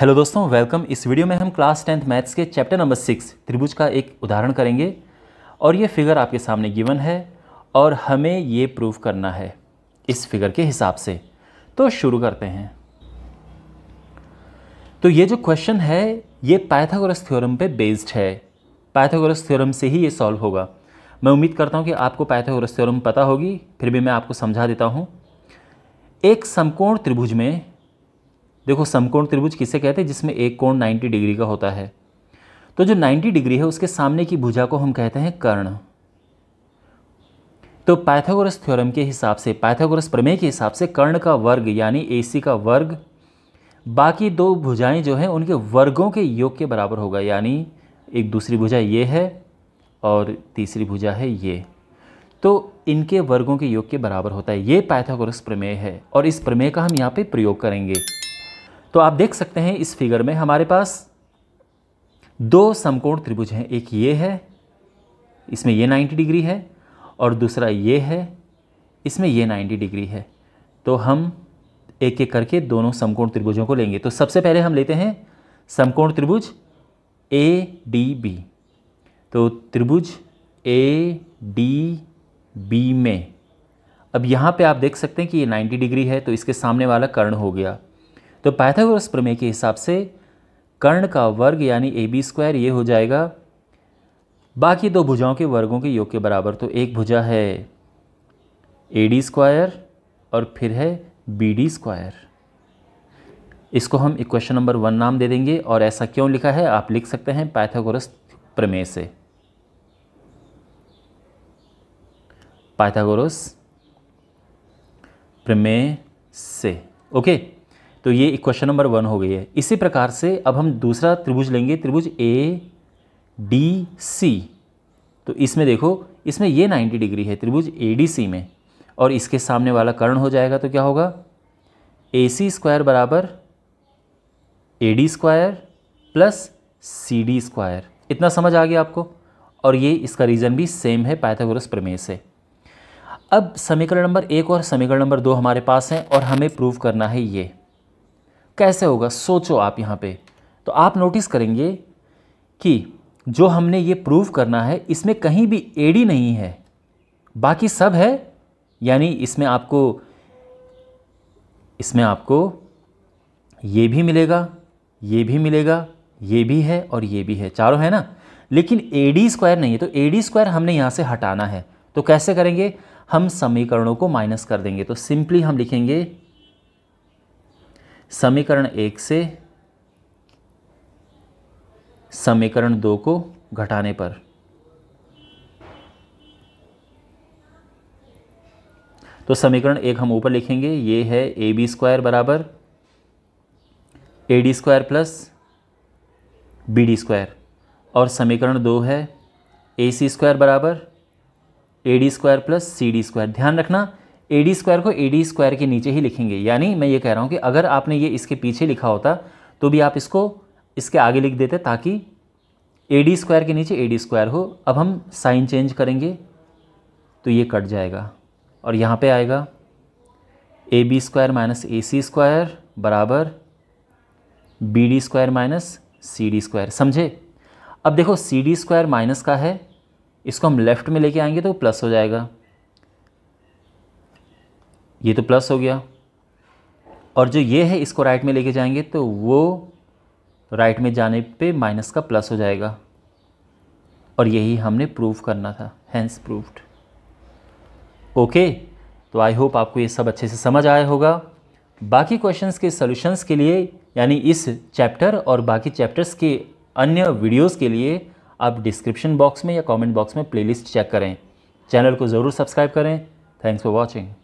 hello दोस्तों welcome इस video में हम क्लास टेंथ मैथ्स के चैप्टर नंबर सिक्स त्रिभुज का एक उदाहरण करेंगे और ये फिगर आपके सामने गिवन है और हमें ये प्रूव करना है इस फिगर के हिसाब से तो शुरू करते हैं तो ये जो क्वेश्चन है ये पाइथागोरस थ्योरम पे बेस्ड है पाइथागोरस थ्योरम से ही ये सॉल्व होगा मैं उम्मीद करता हूँ कि आपको पाइथागोरस थ्योरम पता होगी फिर भी मैं आपको समझा देता हूँ एक समकोण त्रिभुज में देखो समकोण त्रिभुज किसे कहते हैं जिसमें एक कोण 90 डिग्री का होता है तो जो 90 डिग्री है उसके सामने की भुजा को हम कहते हैं कर्ण तो पाइथागोरस थ्योरम के हिसाब से पाइथागोरस प्रमेय के हिसाब से कर्ण का वर्ग यानी ए का वर्ग बाकी दो भुजाएं जो हैं उनके वर्गों के योग के बराबर होगा यानी एक दूसरी भुजा ये है और तीसरी भुजा है ये तो इनके वर्गों के योग के बराबर होता है ये पाइथागोरस प्रमेय है और इस प्रमेय का हम यहाँ पे प्रयोग करेंगे तो आप देख सकते हैं इस फिगर में हमारे पास दो समकोण त्रिभुज हैं एक ये है इसमें ये 90 डिग्री है और दूसरा ये है इसमें ये 90 डिग्री है तो हम एक एक करके दोनों समकोण त्रिभुजों को लेंगे तो सबसे पहले हम लेते हैं समकोण त्रिभुज ए डी बी तो त्रिभुज ए डी बी में अब यहाँ पे आप देख सकते हैं कि ये 90 डिग्री है तो इसके सामने वाला कर्ण हो गया तो पैथागोरस प्रमेय के हिसाब से कर्ण का वर्ग यानी ए बी स्क्वायर ये हो जाएगा बाकी दो भुजाओं के वर्गों के योग के बराबर तो एक भुजा है ए डी स्क्वायर और फिर है बी डी स्क्वायर इसको हम इक्वेशन नंबर वन नाम दे देंगे और ऐसा क्यों लिखा है आप लिख सकते हैं पाइथागोरस प्रमेय से पाइथागोरस प्रमेय से ओके तो ये क्वेश्चन नंबर वन हो गई है इसी प्रकार से अब हम दूसरा त्रिभुज लेंगे त्रिभुज ए डी सी तो इसमें देखो इसमें ये 90 डिग्री है त्रिभुज ए डी सी में और इसके सामने वाला कर्ण हो जाएगा तो क्या होगा ए सी स्क्वायर बराबर A D square plus C D square इतना समझ आ गया आपको और ये इसका रीज़न भी सेम है पाइथागोरस प्रमेय से अब समीकरण नंबर एक और समीकरण नंबर दो हमारे पास हैं और हमें प्रूव करना है ये कैसे होगा सोचो आप यहाँ पे तो आप नोटिस करेंगे कि जो हमने ये प्रूव करना है इसमें कहीं भी एडी नहीं है बाकी सब है यानी इसमें आपको इसमें आपको ये भी मिलेगा ये भी मिलेगा ये भी है और ये भी है चारों है ना लेकिन ए डी स्क्वायर नहीं है तो ए डी स्क्वायर हमने यहाँ से हटाना है तो कैसे करेंगे हम समीकरणों को माइनस कर देंगे तो सिंपली हम लिखेंगे समीकरण एक से समीकरण दो को घटाने पर तो समीकरण एक हम ऊपर लिखेंगे ये है ए बी स्क्वायर बराबर A D square plus B D square और समीकरण दो है ए सी स्क्वायर बराबर A D square plus C D square ध्यान रखना ए डी स्क्वायर को ए डी स्क्वायर के नीचे ही लिखेंगे यानी मैं ये कह रहा हूँ कि अगर आपने ये इसके पीछे लिखा होता तो भी आप इसको इसके आगे लिख देते ताकि ए डी स्क्वायर के नीचे ए डी स्क्वायर हो अब हम साइन चेंज करेंगे तो ये कट जाएगा और यहाँ पे आएगा A B square minus A C square बराबर B D square minus C D square समझे अब देखो सी डी स्क्वायर माइनस का है इसको हम लेफ़्ट में लेके आएंगे तो प्लस हो जाएगा ये तो प्लस हो गया और जो ये है इसको राइट में लेके जाएंगे तो वो राइट में जाने पे माइनस का प्लस हो जाएगा और यही हमने प्रूव करना था हैंस प्रूव्ड ओके तो आई होप आपको ये सब अच्छे से समझ आया होगा बाकी क्वेश्चंस के सॉल्यूशंस के लिए यानी इस चैप्टर और बाकी चैप्टर्स के अन्य वीडियोस के लिए आप डिस्क्रिप्शन बॉक्स में या कमेंट बॉक्स में प्लेलिस्ट चेक करें चैनल को ज़रूर सब्सक्राइब करें थैंक्स फॉर वॉचिंग